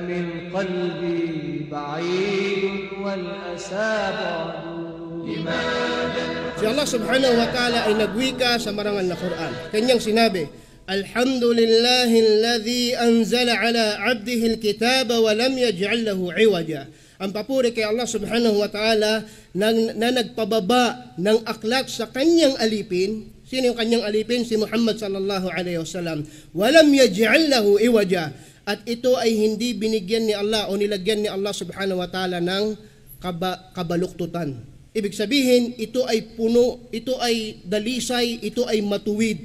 من قلبي بعيد والأسى Si Allah subhanahu wa ta'ala ay nagwika sa marangal na Quran. Kanyang sinabi, Alhamdulillahi alladhi anzala ala abdihi alkitaba wa lam yaj'al lahu iwaja. Ang papuri kay Allah subhanahu wa ta'ala na, na nagpababa ng aklat sa kanyang alipin, Sino yung kanyang alipin? Si Muhammad sallallahu alayhi alaihi wasallam. Walam yaj'al lahu iwaja at ito ay hindi binigyan ni Allah o nilagyan ni Allah subhanahu wa ta'ala ng kaba, kabaluktutan. Ibig sabihin, ito ay puno, ito ay dalisay, ito ay matuwid.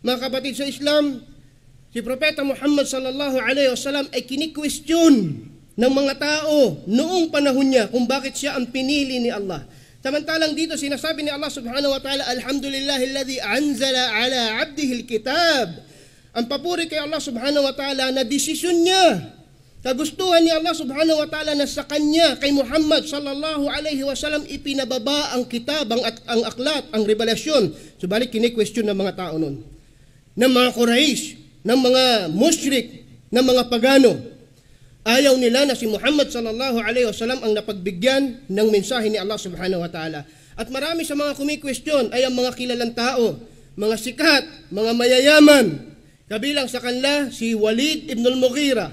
Mga kapatid sa Islam, si Propeta Muhammad sallallahu alaihi wasallam ay kini ng mga tao noong panahon niya kung bakit siya ang pinili ni Allah. Samantalang dito sinasabi ni Allah subhanahu wa ta'ala, Alhamdulillahilladzi anzala ala abdihi kitab. Ang papuri kay Allah subhanahu wa ta'ala na desisyon niya. Kagustuhan ni Allah subhanahu wa ta'ala na sa kanya, kay Muhammad sallallahu alayhi wa sallam, ipinababa ang kitab, ang, ang aklat, ang revelasyon. Subalit kini-question ng mga tao nun. Ng mga Quraysh, ng mga musyrik, ng mga pagano. Ayaw nila na si Muhammad sallallahu alayhi wa sallam ang napagbigyan ng mensahe ni Allah subhanahu wa ta'ala. At marami sa mga kumikwestiyon ay ang mga kilalang tao, mga sikat, mga mayayaman, Kabilang sa kanila si Walid ibn al-Mughira,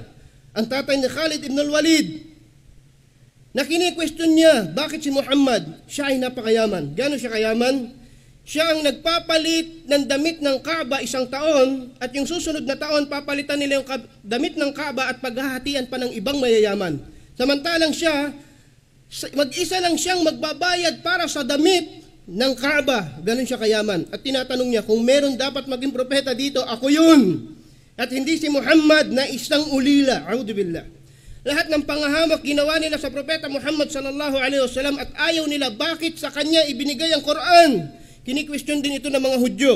ang tatay ni Khalid ibn al-Walid. Na kini-question niya, bakit si Muhammad, siya ay napakayaman. Gano'n siya kayaman? Siya ang nagpapalit ng damit ng Kaaba isang taon at yung susunod na taon papalitan nila yung damit ng Kaaba at paghahatian pa ng ibang mayayaman. Samantalang siya, mag-isa lang siyang magbabayad para sa damit ng Kaaba. Ganon siya kayaman. At tinatanong niya, kung meron dapat maging propeta dito, ako yun. At hindi si Muhammad na isang ulila. billah. Lahat ng pangahamak ginawa nila sa propeta Muhammad sallallahu alaihi wasallam at ayaw nila bakit sa kanya ibinigay ang Quran. Kini-question din ito ng mga Hudyo.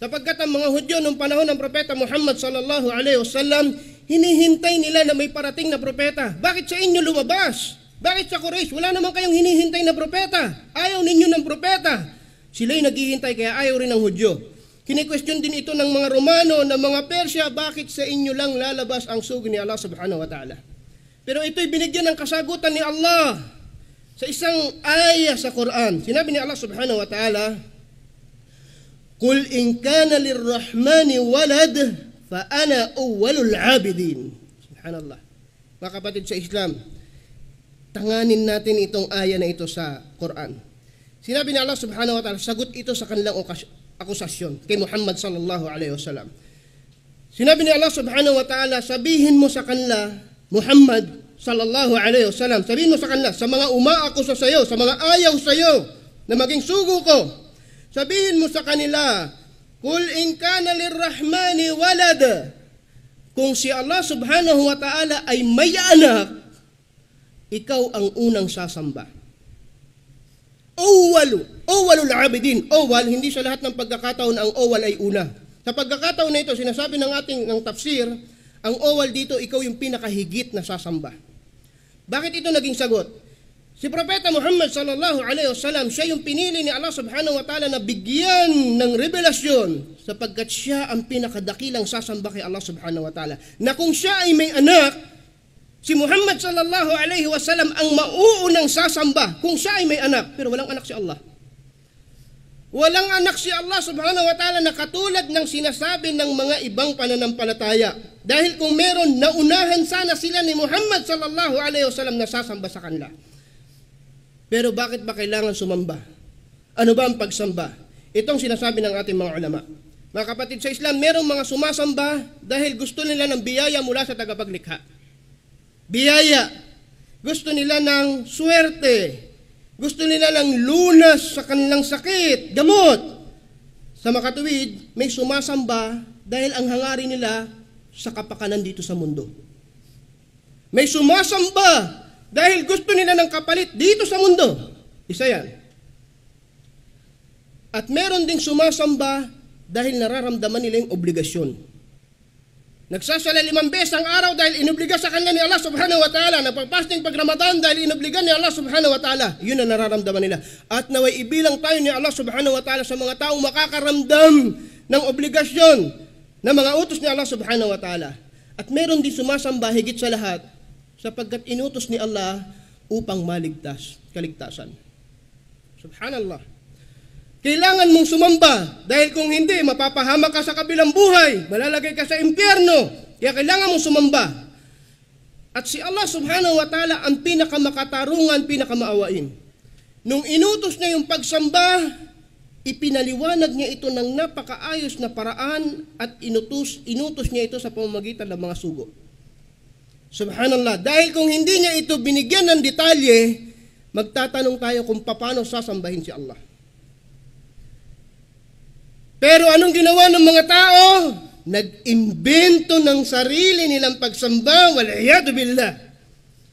Sapagkat ang mga Hudyo noong panahon ng propeta Muhammad sallallahu alaihi wasallam, hinihintay nila na may parating na propeta. Bakit sa inyo lumabas? Bakit sa Quraysh? Wala naman kayong hinihintay na propeta. Ayaw ninyo ng propeta. Sila'y naghihintay kaya ayaw rin ng Hudyo. Kine-question din ito ng mga Romano, ng mga Persya, bakit sa inyo lang lalabas ang sugo ni Allah subhanahu wa ta'ala. Pero ito'y binigyan ng kasagutan ni Allah sa isang ayah sa Quran. Sinabi ni Allah subhanahu wa ta'ala, Kul in kana lirrahmani walad, fa ana awwalul abidin. Subhanallah. Mga kapatid sa Islam, tanganin natin itong aya na ito sa Quran. Sinabi ni Allah subhanahu wa ta'ala, sagot ito sa kanilang akusasyon kay Muhammad sallallahu alaihi wasallam. Sinabi ni Allah subhanahu wa ta'ala, sabihin mo sa kanila, Muhammad sallallahu alaihi wasallam, sabihin mo sa kanila, sa mga umaako sa iyo, sa mga ayaw sa iyo na maging sugo ko, sabihin mo sa kanila, Kul in kana lirrahmani walad, kung si Allah subhanahu wa ta'ala ay may anak, ikaw ang unang sasamba. Owalu, owalul abidin. Owal, hindi sa lahat ng pagkakataon ang owal ay una. Sa pagkakataon na ito, sinasabi ng ating ng tafsir, ang owal dito, ikaw yung pinakahigit na sasamba. Bakit ito naging sagot? Si Propeta Muhammad sallallahu alaihi wasallam, siya yung pinili ni Allah subhanahu wa ta'ala na bigyan ng revelasyon sapagkat siya ang pinakadakilang sasamba kay Allah subhanahu wa ta'ala. Na kung siya ay may anak, Si Muhammad sallallahu alaihi wasallam ang mauunang sasamba kung siya ay may anak, pero walang anak si Allah. Walang anak si Allah subhanahu wa ta'ala na katulad ng sinasabi ng mga ibang pananampalataya. Dahil kung meron, naunahan sana sila ni Muhammad sallallahu alaihi wasallam na sasamba sa kanila. Pero bakit ba kailangan sumamba? Ano ba ang pagsamba? Itong sinasabi ng ating mga ulama. Mga kapatid sa Islam, merong mga sumasamba dahil gusto nila ng biyaya mula sa tagapaglikha biyaya. Gusto nila ng swerte. Gusto nila ng lunas sa kanilang sakit, gamot. Sa makatuwid, may sumasamba dahil ang hangarin nila sa kapakanan dito sa mundo. May sumasamba dahil gusto nila ng kapalit dito sa mundo. Isa yan. At meron ding sumasamba dahil nararamdaman nila yung obligasyon. Nagsasala limang beses ang araw dahil inobliga sa kanya ni Allah subhanahu wa ta'ala. Nagpapasting pag Ramadan dahil inobliga ni Allah subhanahu wa ta'ala. Yun ang nararamdaman nila. At naway ibilang tayo ni Allah subhanahu wa ta'ala sa mga taong makakaramdam ng obligasyon ng mga utos ni Allah subhanahu wa ta'ala. At meron din sumasamba higit sa lahat sapagkat inutos ni Allah upang maligtas, kaligtasan. Subhanallah. Kailangan mong sumamba dahil kung hindi, mapapahama ka sa kabilang buhay, malalagay ka sa impyerno. Kaya kailangan mong sumamba. At si Allah subhanahu wa ta'ala ang pinakamakatarungan, pinakamaawain. Nung inutos niya yung pagsamba, ipinaliwanag niya ito ng napakaayos na paraan at inutos, inutos niya ito sa pamamagitan ng mga sugo. Subhanallah, dahil kung hindi niya ito binigyan ng detalye, magtatanong tayo kung paano sasambahin si Allah. Pero anong ginawa ng mga tao? Nag-imbento ng sarili nilang pagsamba, walayadu billah.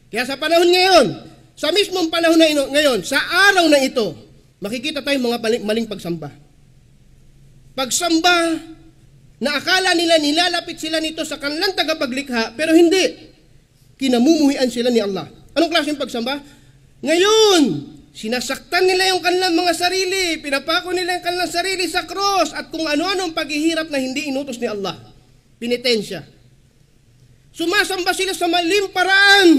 Kaya sa panahon ngayon, sa mismong panahon na ino, ngayon, sa araw na ito, makikita tayong mga maling, maling pagsamba. Pagsamba na akala nila nilalapit sila nito sa kanilang tagapaglikha, pero hindi. Kinamumuhian sila ni Allah. Anong klaseng pagsamba? Ngayon, Sinasaktan nila yung kanilang mga sarili, pinapako nila yung kanilang sarili sa cross at kung ano-ano ang paghihirap na hindi inutos ni Allah. Pinitensya. Sumasamba sila sa maling paraan.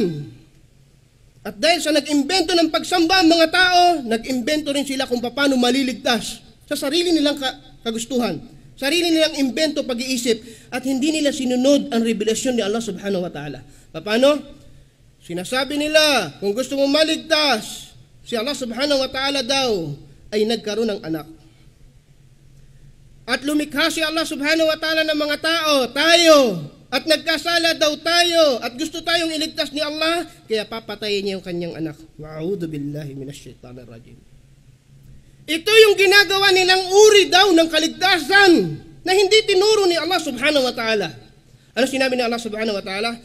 At dahil sa nag-imbento ng pagsamba ang mga tao, nag-imbento rin sila kung paano maliligtas sa sarili nilang kagustuhan. Sarili nilang imbento pag-iisip at hindi nila sinunod ang revelasyon ni Allah subhanahu wa ta'ala. Paano? Sinasabi nila, kung gusto mo maligtas, Si Allah subhanahu wa ta'ala daw ay nagkaroon ng anak. At lumikha si Allah subhanahu wa ta'ala ng mga tao, tayo, at nagkasala daw tayo at gusto tayong iligtas ni Allah, kaya papatayin niya yung kanyang anak. Wa'udhu billahi minasyaitanir rajim. Ito yung ginagawa nilang uri daw ng kaligtasan na hindi tinuro ni Allah subhanahu wa ta'ala. Ano sinabi ni Allah subhanahu wa ta'ala?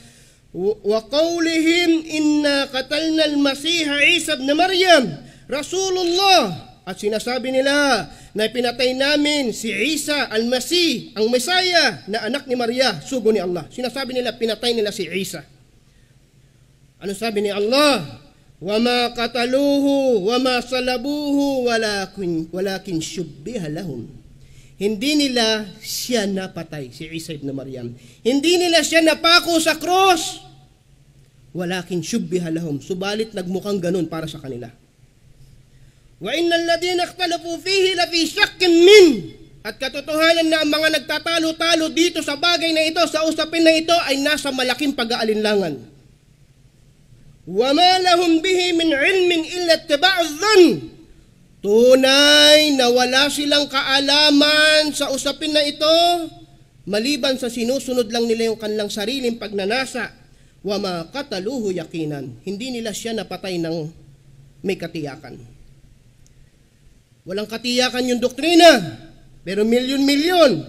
وقولهم إنا قتلنا المسيح عيسى بن مريم رسول الله at sinasabi nila na pinatay namin si Isa al-Masih, ang Mesaya na anak ni Maria, sugo ni Allah. Sinasabi nila, pinatay nila si Isa. Ano sabi ni Allah? وَمَا قَتَلُوهُ وَمَا صَلَبُوهُ وَلَكِنْ, walakin شُبِّهَ lahum. Hindi nila siya napatay, si Isa ibn Maryam. Hindi nila siya napako sa cross. Walakin syubbiha lahum. Subalit nagmukhang ganun para sa kanila. Wa innal ladina ikhtalafu fihi la fi shakkin min. At katotohanan na ang mga nagtatalo-talo dito sa bagay na ito, sa usapin na ito, ay nasa malaking pag-aalinlangan. Wa ma lahum bihi min ilmin illa tiba'u dhann Tunay na wala silang kaalaman sa usapin na ito, maliban sa sinusunod lang nila yung kanilang sariling pagnanasa, wa makataluhu yakinan. Hindi nila siya napatay ng may katiyakan. Walang katiyakan yung doktrina, pero milyon-milyon,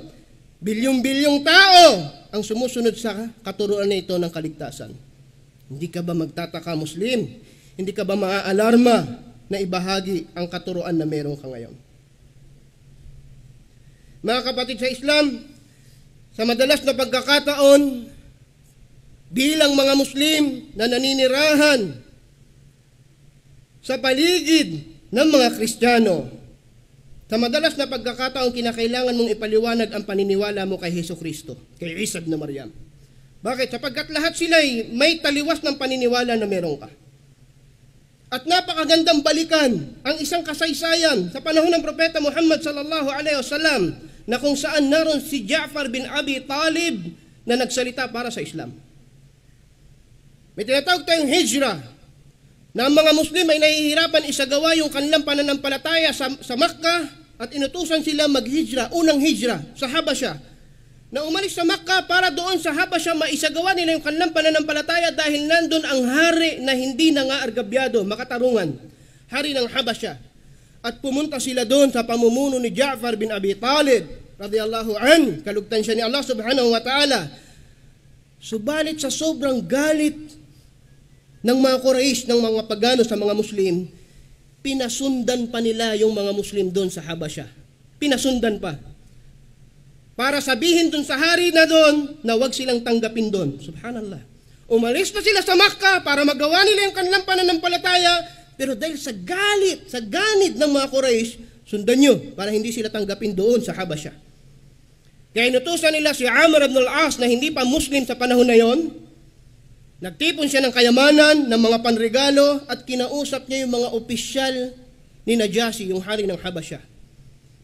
bilyong-bilyong tao ang sumusunod sa katuruan na ito ng kaligtasan. Hindi ka ba magtataka, Muslim? Hindi ka ba maaalarma na ibahagi ang katuruan na meron ka ngayon. Mga kapatid sa Islam, sa madalas na pagkakataon, bilang mga Muslim na naninirahan sa paligid ng mga Kristiyano, sa madalas na pagkakataon, kinakailangan mong ipaliwanag ang paniniwala mo kay Heso Kristo, kay Isab na Mariam. Bakit? Sapagkat lahat sila ay may taliwas ng paniniwala na meron ka at napakagandang balikan ang isang kasaysayan sa panahon ng Propeta Muhammad sallallahu alaihi wasallam na kung saan naroon si Ja'far bin Abi Talib na nagsalita para sa Islam. May tinatawag tayong hijra na ang mga Muslim ay nahihirapan isagawa yung kanilang pananampalataya sa, sa Makkah at inutusan sila maghijra, unang hijra sa Habasya na umalis sa Makkah para doon sa Habasya maisagawa nila yung kanilang pananampalataya dahil nandun ang hari na hindi na nga argabyado, makatarungan, hari ng Habasya. At pumunta sila doon sa pamumuno ni Ja'far bin Abi Talib, radiyallahu an, kalugtan siya ni Allah subhanahu wa ta'ala. Subalit sa sobrang galit ng mga Quraysh, ng mga pagano sa mga Muslim, pinasundan pa nila yung mga Muslim doon sa Habasya. Pinasundan pa para sabihin dun sa hari na doon na wag silang tanggapin doon. Subhanallah. Umalis na sila sa Makka para magawa nila yung kanilang pananampalataya, pero dahil sa galit, sa ganid ng mga Quraysh, sundan nyo para hindi sila tanggapin doon sa Habasya. Kaya inutusan nila si Amr ibn al-As na hindi pa Muslim sa panahon na yon, nagtipon siya ng kayamanan, ng mga panregalo, at kinausap niya yung mga opisyal ni Najasi, yung hari ng Habasya.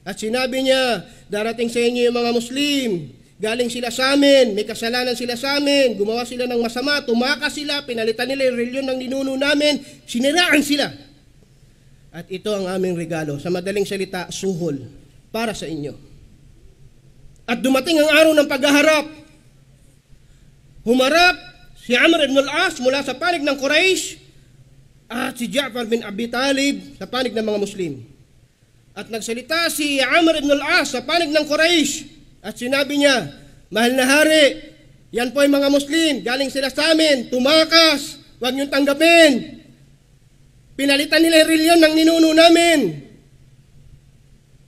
At sinabi niya, darating sa inyo yung mga Muslim, galing sila sa amin, may kasalanan sila sa amin, gumawa sila ng masama, tumaka sila, pinalitan nila yung reliyon ng ninuno namin, siniraan sila. At ito ang aming regalo, sa madaling salita, suhol, para sa inyo. At dumating ang araw ng paghaharap. Humarap si Amr ibn al-As mula sa panig ng Quraysh at si Ja'far bin Abi Talib sa panig ng mga Muslim. At nagsalita si Amr ibn al-As sa panig ng Quraysh at sinabi niya, Mahal na hari, yan po ay mga Muslim, galing sila sa amin, tumakas, huwag niyong tanggapin. Pinalitan nila yung reliyon ng ninuno namin.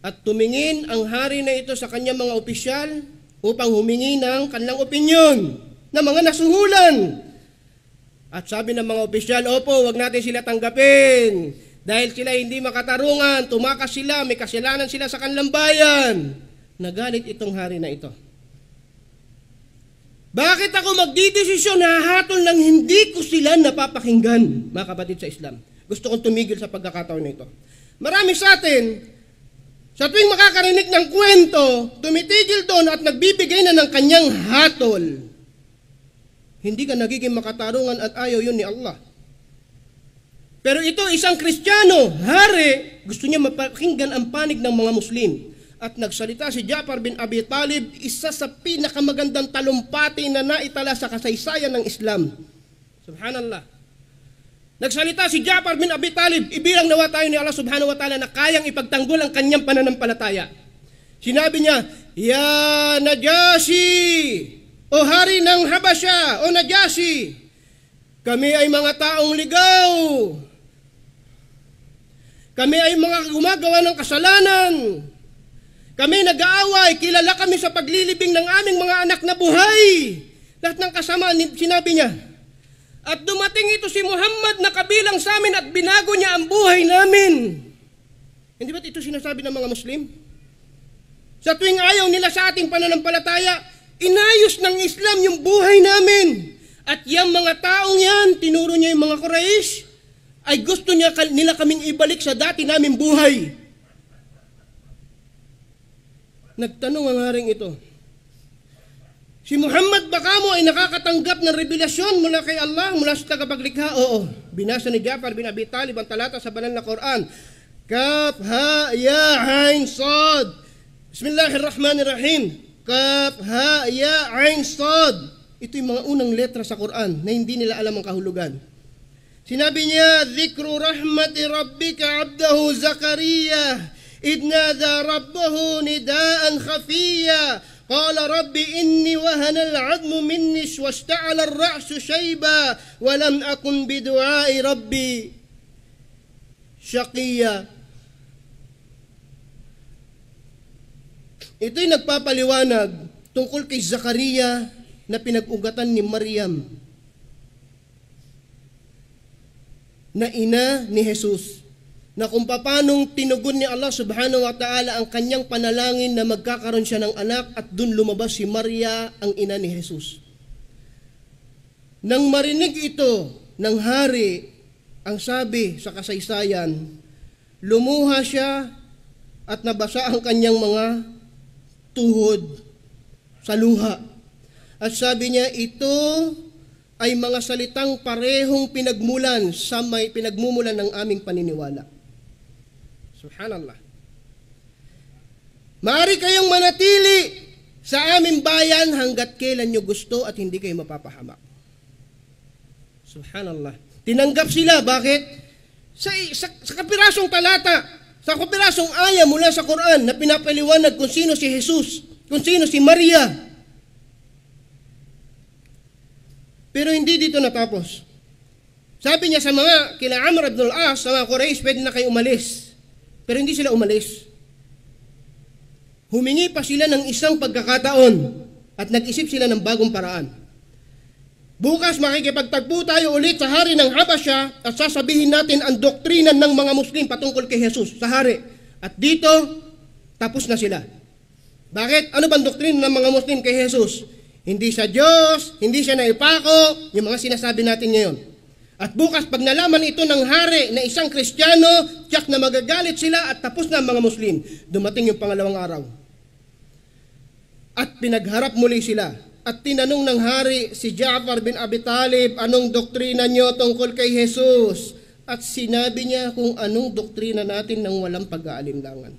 At tumingin ang hari na ito sa kanyang mga opisyal upang humingi ng kanilang opinyon ng mga nasuhulan. At sabi ng mga opisyal, opo, huwag natin sila tanggapin. Dahil sila hindi makatarungan, tumakas sila, may kasalanan sila sa kanilang bayan. Nagalit itong hari na ito. Bakit ako magdidesisyon na hatol nang hindi ko sila napapakinggan, mga kapatid sa Islam? Gusto kong tumigil sa pagkakataon nito. Marami sa atin, sa tuwing makakarinig ng kwento, tumitigil doon at nagbibigay na ng kanyang hatol. Hindi ka nagiging makatarungan at ayaw yun ni Allah. Pero ito, isang Kristiyano, hari, gusto niya mapakinggan ang panig ng mga Muslim. At nagsalita si Jafar bin Abi Talib, isa sa pinakamagandang talumpati na naitala sa kasaysayan ng Islam. Subhanallah. Nagsalita si Jafar bin Abi Talib, ibilang nawa tayo ni Allah subhanahu wa ta'ala na kayang ipagtanggol ang kanyang pananampalataya. Sinabi niya, Ya Najasi, o hari ng Habasya, o Najasi, kami ay mga taong ligaw, kami ay mga gumagawa ng kasalanan. Kami nag-aaway, kilala kami sa paglilibing ng aming mga anak na buhay. Lahat ng kasamaan, sinabi niya. At dumating ito si Muhammad na kabilang sa amin at binago niya ang buhay namin. Hindi ba't ito sinasabi ng mga Muslim? Sa tuwing ayaw nila sa ating pananampalataya, inayos ng Islam yung buhay namin. At yung mga taong yan, tinuro niya yung mga Quraysh, ay gusto niya, nila kaming ibalik sa dati naming buhay. Nagtanong ang haring ito, Si Muhammad baka mo ay nakakatanggap ng revelasyon mula kay Allah, mula sa tagapaglikha? Oo. Binasa ni Jafar bin Abi Talib ang talata sa banal na Quran. Kaf, ha, ya, ain, sad. Bismillahirrahmanirrahim. Kaf, ha, ya, ain, sad. Ito yung mga unang letra sa Quran na hindi nila alam ang kahulugan. تنبني ذكر رحمة ربك عبده زكريا إذ نادى ربه نداء خفيا قال رب إني وهن العظم مني واشتعل الرأس شيبا ولم أكن بدعاء ربي شقيا Ito'y nagpapaliwanag tungkol kay Zakaria na pinag-ugatan ni Mariam na ina ni Jesus na kung paanong tinugon ni Allah subhanahu wa ta'ala ang kanyang panalangin na magkakaroon siya ng anak at dun lumabas si Maria ang ina ni Jesus. Nang marinig ito ng hari, ang sabi sa kasaysayan, lumuha siya at nabasa ang kanyang mga tuhod sa luha. At sabi niya, ito ay mga salitang parehong pinagmulan sa may pinagmumulan ng aming paniniwala. Subhanallah. Maari kayong manatili sa aming bayan hanggat kailan nyo gusto at hindi kayo mapapahamak. Subhanallah. Tinanggap sila. Bakit? Sa, sa, sa kapirasong talata, sa kapirasong aya mula sa Quran na pinapaliwanag kung sino si Jesus, kung sino si Maria, Pero hindi dito natapos. Sabi niya sa mga kila Amr ibn al-As, sa mga Quraysh, pwede na kayo umalis. Pero hindi sila umalis. Humingi pa sila ng isang pagkakataon at nag-isip sila ng bagong paraan. Bukas makikipagtagpo tayo ulit sa hari ng Habasya at sasabihin natin ang doktrina ng mga Muslim patungkol kay Jesus sa hari. At dito, tapos na sila. Bakit? Ano bang doktrina ng mga Muslim kay Jesus? Hindi siya Diyos, hindi siya naipako, yung mga sinasabi natin ngayon. At bukas, pag nalaman ito ng hari na isang Kristiyano, tiyak na magagalit sila at tapos na ang mga Muslim. Dumating yung pangalawang araw. At pinagharap muli sila. At tinanong ng hari si Ja'far bin Abi Talib, anong doktrina niyo tungkol kay Jesus? At sinabi niya kung anong doktrina natin ng walang pag-aalinlangan.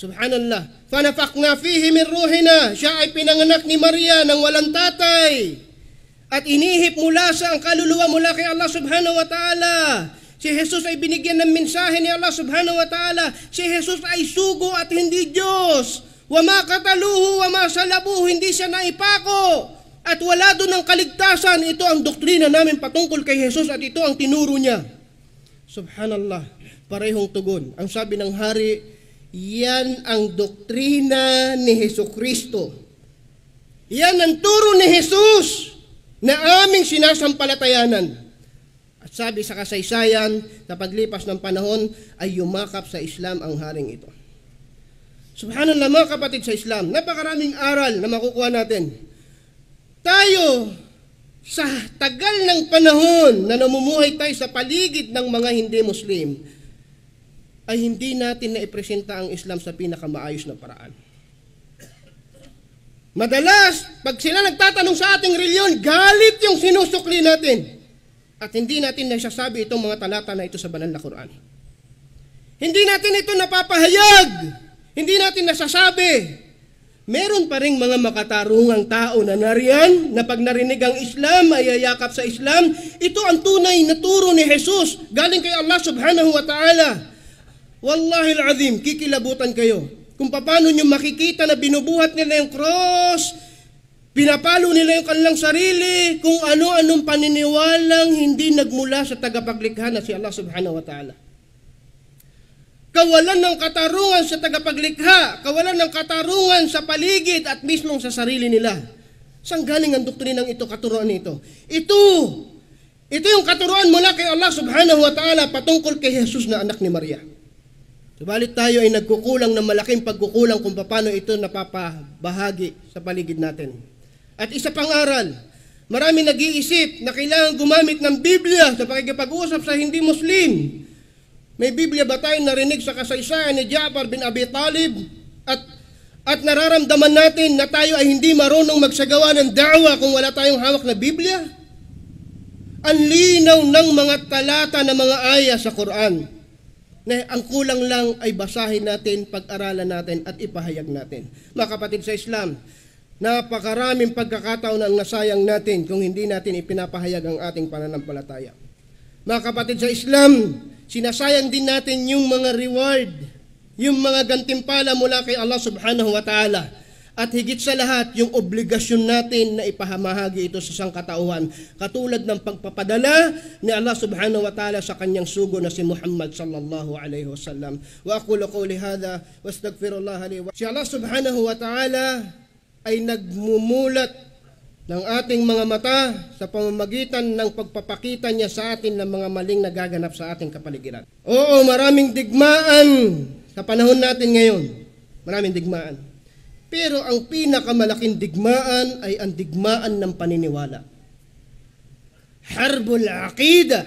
Subhanallah. Fanafakna fihi min ruhina. Siya ay pinanganak ni Maria ng walang tatay. At inihip mula sa ang kaluluwa mula kay Allah subhanahu wa ta'ala. Si Jesus ay binigyan ng mensahe ni Allah subhanahu wa ta'ala. Si Jesus ay sugo at hindi Diyos. Wama kataluhu, wama salabuhu, hindi siya naipako. At wala doon ang kaligtasan. Ito ang doktrina namin patungkol kay Jesus at ito ang tinuro niya. Subhanallah. Parehong tugon. Ang sabi ng hari, yan ang doktrina ni Heso Kristo. Yan ang turo ni Jesus na aming sinasampalatayanan. At sabi sa kasaysayan, sa paglipas ng panahon, ay yumakap sa Islam ang haring ito. Subhanallah mga kapatid sa Islam, napakaraming aral na makukuha natin. Tayo, sa tagal ng panahon na namumuhay tayo sa paligid ng mga hindi Muslim, ay hindi natin naipresenta ang Islam sa pinakamaayos na paraan. Madalas, pag sila nagtatanong sa ating reliyon, galit yung sinusukli natin. At hindi natin nasasabi itong mga talata na ito sa banal na Quran. Hindi natin ito napapahayag. Hindi natin nasasabi. Meron pa rin mga makatarungang tao na nariyan na pag narinig ang Islam, ay ayakap sa Islam. Ito ang tunay na turo ni Jesus galing kay Allah subhanahu wa ta'ala. Wallahi al azim, kikilabutan kayo. Kung paano nyo makikita na binubuhat nila yung cross, pinapalo nila yung kanilang sarili, kung ano-anong paniniwalang hindi nagmula sa tagapaglikha na si Allah subhanahu wa ta'ala. Kawalan ng katarungan sa tagapaglikha, kawalan ng katarungan sa paligid at mismo sa sarili nila. Saan galing ang doktrinang ito, katuruan nito? Ito, ito yung katuruan mula kay Allah subhanahu wa ta'ala patungkol kay Jesus na anak ni Maria. Subalit tayo ay nagkukulang ng malaking pagkukulang kung paano ito napapabahagi sa paligid natin. At isa pang aral, marami nag-iisip na kailangan gumamit ng Biblia sa pakikipag-usap sa hindi Muslim. May Biblia ba tayong narinig sa kasaysayan ni Jafar bin Abi Talib? At, at nararamdaman natin na tayo ay hindi marunong magsagawa ng da'wa kung wala tayong hawak na Biblia? Ang linaw ng mga talata ng mga aya sa Quran na ang kulang lang ay basahin natin, pag-aralan natin at ipahayag natin. Mga kapatid sa Islam, napakaraming pagkakataon ang nasayang natin kung hindi natin ipinapahayag ang ating pananampalataya. Mga kapatid sa Islam, sinasayang din natin yung mga reward, yung mga gantimpala mula kay Allah subhanahu wa ta'ala at higit sa lahat, yung obligasyon natin na ipahamahagi ito sa sangkatauhan, katulad ng pagpapadala ni Allah subhanahu wa ta'ala sa kanyang sugo na si Muhammad sallallahu alaihi wasallam. Wa aqulu qawli hadha wa astaghfirullah li wa Si Allah subhanahu wa ta'ala ay nagmumulat ng ating mga mata sa pamamagitan ng pagpapakita niya sa atin ng mga maling nagaganap sa ating kapaligiran. Oo, maraming digmaan sa panahon natin ngayon. Maraming digmaan. Pero ang pinakamalaking digmaan ay ang digmaan ng paniniwala. Harbul aqida.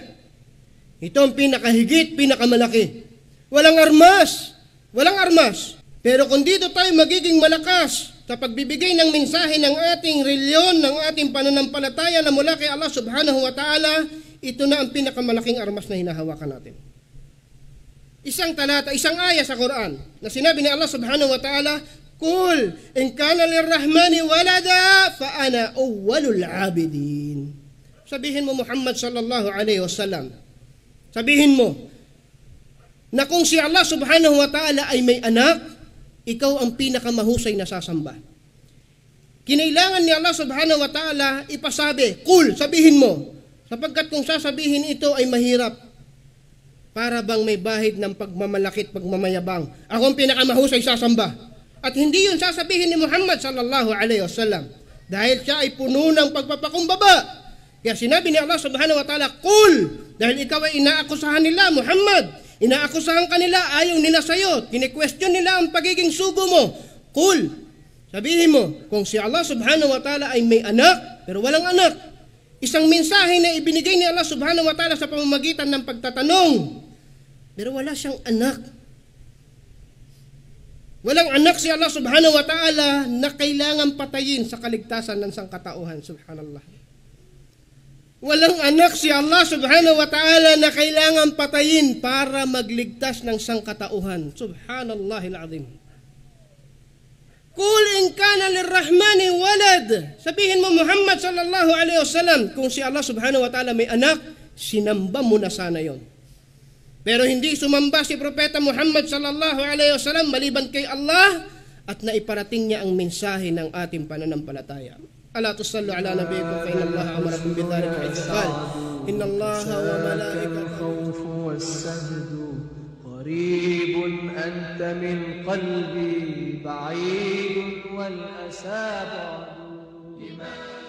Ito ang pinakahigit, pinakamalaki. Walang armas. Walang armas. Pero kung dito tayo magiging malakas sa pagbibigay ng mensahe ng ating reliyon, ng ating pananampalataya na mula kay Allah subhanahu wa ta'ala, ito na ang pinakamalaking armas na hinahawakan natin. Isang talata, isang aya sa Quran na sinabi ni Allah subhanahu wa ta'ala, Kul, قل إن كان walada, fa ana awwalul abidin. Sabihin mo Muhammad sallallahu alaihi wasallam. Sabihin mo na kung si Allah subhanahu wa ta'ala ay may anak, ikaw ang pinakamahusay na sasamba. Kinailangan ni Allah subhanahu wa ta'ala ipasabi, Kul, sabihin mo, sapagkat kung sasabihin ito ay mahirap, para bang may bahid ng pagmamalakit, pagmamayabang. Ako ang pinakamahusay sasamba. At hindi yun sasabihin ni Muhammad sallallahu alaihi wasallam dahil siya ay puno ng pagpapakumbaba. Kaya sinabi ni Allah subhanahu wa ta'ala, Kul! Dahil ikaw ay inaakusahan nila, Muhammad. Inaakusahan kanila, ayaw nila sa'yo. Kine-question nila ang pagiging sugo mo. Kul! Sabihin mo, kung si Allah subhanahu wa ta'ala ay may anak, pero walang anak, isang mensahe na ibinigay ni Allah subhanahu wa ta'ala sa pamamagitan ng pagtatanong, pero wala siyang anak. Walang anak si Allah subhanahu wa ta'ala na kailangan patayin sa kaligtasan ng sangkatauhan, subhanallah. Walang anak si Allah subhanahu wa ta'ala na kailangan patayin para magligtas ng sangkatauhan, subhanallah azim. Kul in kana lirrahmani walad. Sabihin mo Muhammad sallallahu alaihi wasallam, kung si Allah subhanahu wa ta'ala may anak, sinamba mo na sana yon. Pero hindi sumamba si Propeta Muhammad sallallahu alaihi wasallam maliban kay Allah at naiparating niya ang mensahe ng ating pananampalataya. Ala tusallu ala nabiyikum fa inna Allah amarakum bi dhalika idh qala inna Allah wa malaikatahu was-sajdu قريب أنت من قلبي بعيد والأسى بعد لمن